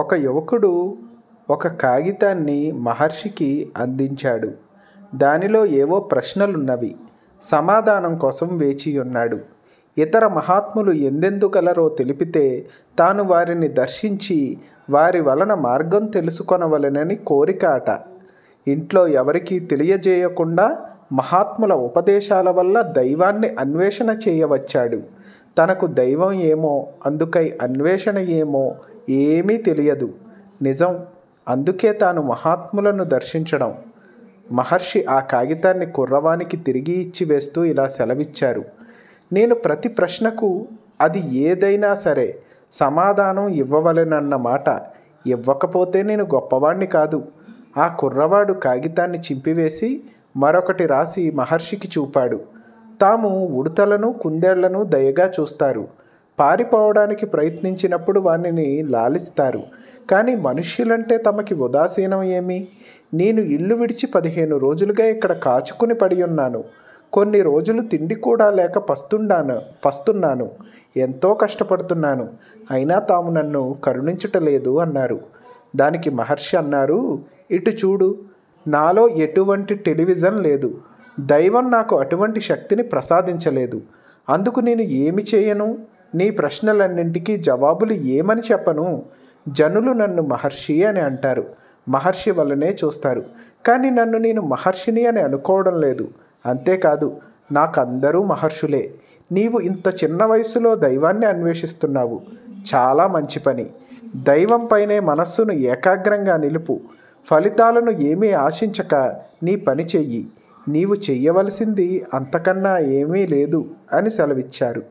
ఒక యువకుడు ఒక కాగితాన్ని మహర్షికి అందించాడు దానిలో ఏవో ప్రశ్నలున్నవి సమాధానం కోసం వేచి ఉన్నాడు ఇతర మహాత్ములు ఎందెందుకలరో తెలిపితే తాను వారిని దర్శించి వారి వలన మార్గం తెలుసుకొనవలెనని కోరికాట ఇంట్లో ఎవరికీ తెలియజేయకుండా మహాత్ముల ఉపదేశాల వల్ల దైవాన్ని అన్వేషణ చేయవచ్చాడు తనకు దైవం ఏమో అందుకై అన్వేషణ ఏమో ఏమీ తెలియదు నిజం అందుకే తాను మహాత్ములను దర్శించడం మహర్షి ఆ కాగితాన్ని కుర్రవానికి తిరిగి ఇచ్చి వేస్తూ ఇలా సెలవిచ్చారు నేను ప్రతి ప్రశ్నకు అది ఏదైనా సరే సమాధానం ఇవ్వవలెనన్న మాట ఇవ్వకపోతే నేను గొప్పవాణ్ణి కాదు ఆ కుర్రవాడు కాగితాన్ని చింపివేసి మరొకటి రాసి మహర్షికి చూపాడు తాము ఉడతలను కుందేళ్లను దయగా చూస్తారు పారిపోవడానికి ప్రయత్నించినప్పుడు వానిని లాలిస్తారు కానీ మనుష్యులంటే తమకి ఉదాసీనం ఏమి నేను ఇల్లు విడిచి పదిహేను రోజులుగా ఇక్కడ కాచుకుని పడి ఉన్నాను కొన్ని రోజులు తిండి కూడా లేక పస్తుండాను పస్తున్నాను ఎంతో కష్టపడుతున్నాను అయినా తాము నన్ను కరుణించటలేదు అన్నారు దానికి మహర్షి అన్నారు ఇటు చూడు నాలో ఎటువంటి టెలివిజన్ లేదు దైవం నాకు అటువంటి శక్తిని ప్రసాదించలేదు అందుకు నేను ఏమి చేయను నీ ప్రశ్నలన్నింటికీ జవాబులు ఏమని చెప్పను జనులు నన్ను మహర్షి అని అంటారు మహర్షి వల్లనే చూస్తారు కానీ నన్ను నేను మహర్షిని అని అనుకోవడం లేదు అంతేకాదు నాకందరూ మహర్షులే నీవు ఇంత చిన్న వయసులో దైవాన్ని అన్వేషిస్తున్నావు చాలా మంచి పని దైవం పైనే మనస్సును ఏకాగ్రంగా నిలుపు ఫలితాలను ఏమీ ఆశించక నీ పని చెయ్యి నీవు చెయ్యవలసింది అంతకన్నా ఏమీ లేదు అని సెలవిచ్చారు